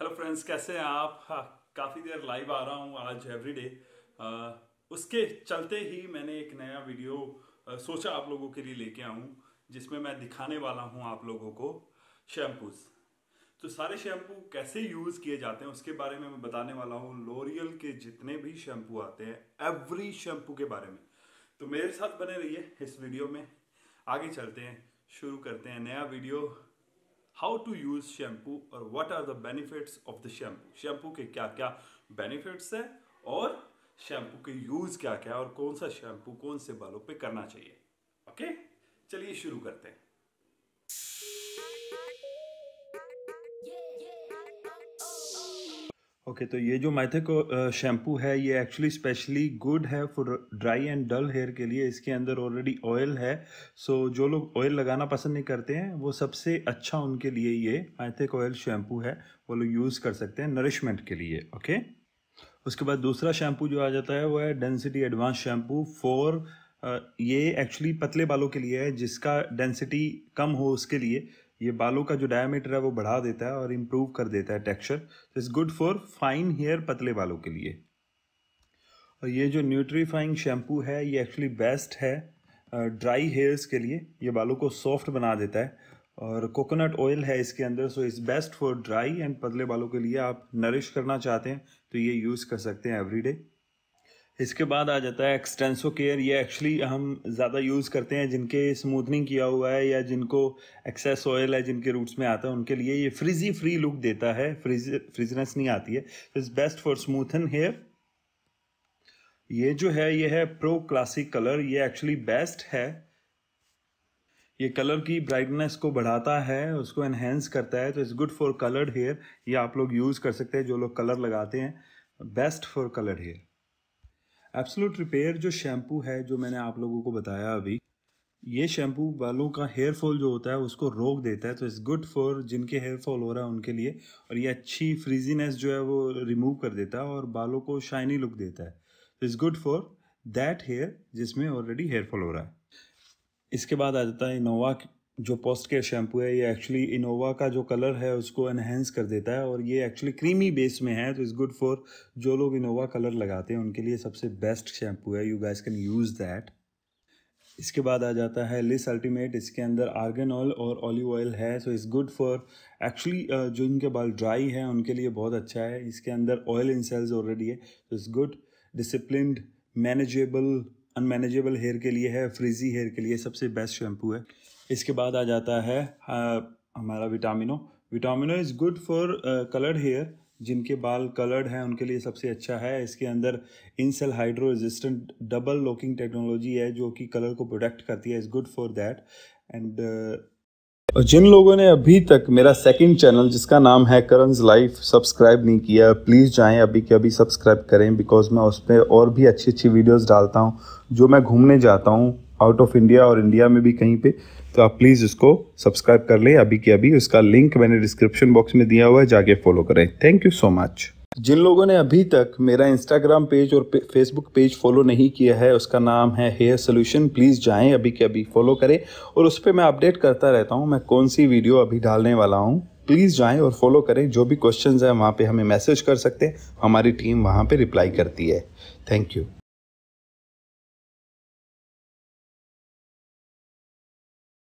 Hello friends कैसे हैं आप हाँ, काफ़ी देर लाइव आ रहा हूँ आज एवरीडे उसके चलते ही मैंने एक नया वीडियो आ, सोचा आप लोगों के लिए लेके आऊँ जिसमें मैं दिखाने वाला हूँ आप लोगों को शैम्पूज तो सारे शैम्पू कैसे यूज़ किए जाते हैं उसके बारे में मैं बताने वाला हूँ लोरियल के जितने भी शैम्पू आते हैं एवरी शैम्पू के बारे में तो मेरे साथ बने रहिए इस वीडियो में आगे चलते हैं शुरू करते हैं नया video how to use shampoo और what are the benefits of the shampoo shampoo के क्या क्या बेनिफिट्स हैं और शैम्पू के यूज़ क्या क्या है और कौन सा शैम्पू कौन से बालों पे करना चाहिए ओके चलिए शुरू करते हैं ओके तो ये जो माइथक शैम्पू है ये एक्चुअली स्पेशली गुड है for dry and dull hair के लिए इसके अंदर ऑलरेडी ऑयल है सो so, जो लोग ऑयल लगाना पसंद नहीं करते हैं वो सबसे अच्छा उनके लिए ये माइथेक ऑयल शैम्पू है वो लोग यूज़ कर सकते हैं नरिशमेंट के लिए ओके okay? उसके बाद दूसरा शैम्पू जो आ जाता है वो है डेंसिटी एडवांस शैम्पू फॉर ये एक्चुअली पतले बालों के लिए है जिसका डेंसिटी कम हो उसके लिए ये बालों का जो डायमीटर है वो बढ़ा देता है और इम्प्रूव कर देता है टेक्सचर तो it's good for fine hair पतले बालों के लिए और ये जो न्यूट्रीफाइंग शैम्पू है ये एक्चुअली बेस्ट है ड्राई हेयर्स के लिए ये बालों को सॉफ्ट बना देता है और कोकोनट ऑयल है इसके अंदर so is best for dry and पतले बालों के लिए आप नरिश करना चाहते हैं तो ये यूज़ कर सकते हैं एवरीडे इसके बाद आ जाता है एक्सटेंसो केयर ये एक्चुअली हम ज़्यादा यूज़ करते हैं जिनके स्मूथनिंग किया हुआ है या जिनको एक्सेस ऑयल है जिनके रूट्स में आता है उनके लिए ये फ्रिजी फ्री लुक देता है फ्रिज फ्रिजनेस नहीं आती है is best for smoothen hair ये जो है ये है प्रो क्लासिक कलर ये एक्चुअली बेस्ट है ये कलर की ब्राइटनेस को बढ़ाता है उसको एनहेंस करता है तो it's good for coloured hair ये आप लोग यूज़ कर सकते हैं जो लोग कलर लगाते हैं best for coloured hair absolute repair जो शैम्पू है जो मैंने आप लोगों को बताया अभी ये शैम्पू बालों का हेयर फॉल जो होता है उसको रोक देता है तो इट्स गुड फॉर जिनके हेयर फॉल हो रहा है उनके लिए और ये अच्छी फ्रीजीनेस जो है वो रिमूव कर देता है और बालों को शाइनी लुक देता है तो it's good for that hair जिसमें ऑलरेडी हेयर फॉल हो रहा है इसके बाद आ जाता है इनोवा जो पोस्ट केयर शैम्पू है ये एक्चुअली इनोवा का जो कलर है उसको एनहेंस कर देता है और ये एक्चुअली क्रीमी बेस में है तो इज़ गुड फॉर जो लोग इनोवा कलर लगाते हैं उनके लिए सबसे बेस्ट शैम्पू है you guess can use that इसके बाद आ जाता है लिस अल्टीमेट इसके अंदर आर्गन ऑयल और ऑलिव ऑयल है so is good for actually जो इनके बाल ड्राई हैं उनके लिए बहुत अच्छा है इसके अंदर ऑयल इंसेल्स ऑलरेडी है so is good discipline manageable unmanageable hair के लिए है फ्रीजी हेयर के लिए सबसे बेस्ट शैम्पू है इसके बाद आ जाता है हमारा Vitamino Vitamino is good for coloured hair जिनके बाल कलर्ड हैं उनके लिए सबसे अच्छा है इसके अंदर Incell hydro resistant double locking technology है जो कि कलर को प्रोटेक्ट करती है is good for that and और जिन लोगों ने अभी तक मेरा सेकंड चैनल जिसका नाम है करंज लाइफ सब्सक्राइब नहीं किया प्लीज़ जाएं अभी के अभी सब्सक्राइब करें बिकॉज मैं उस पर और भी अच्छी अच्छी वीडियोस डालता हूं जो मैं घूमने जाता हूं आउट ऑफ इंडिया और इंडिया में भी कहीं पे तो आप प्लीज़ उसको सब्सक्राइब कर लें अभी के अभी उसका लिंक मैंने डिस्क्रिप्शन बॉक्स में दिया हुआ है जाके फॉलो करें थैंक यू सो मच जिन लोगों ने अभी तक मेरा इंस्टाग्राम पेज और पे, फेसबुक पेज फॉलो नहीं किया है उसका नाम है हेयर सोल्यूशन प्लीज़ जाएं अभी के अभी फॉलो करें और उस पर मैं अपडेट करता रहता हूं मैं कौन सी वीडियो अभी डालने वाला हूं प्लीज़ जाएं और फॉलो करें जो भी क्वेश्चंस हैं वहां पे हमें मैसेज कर सकते हैं हमारी टीम वहाँ पे रिप्लाई करती है थैंक यू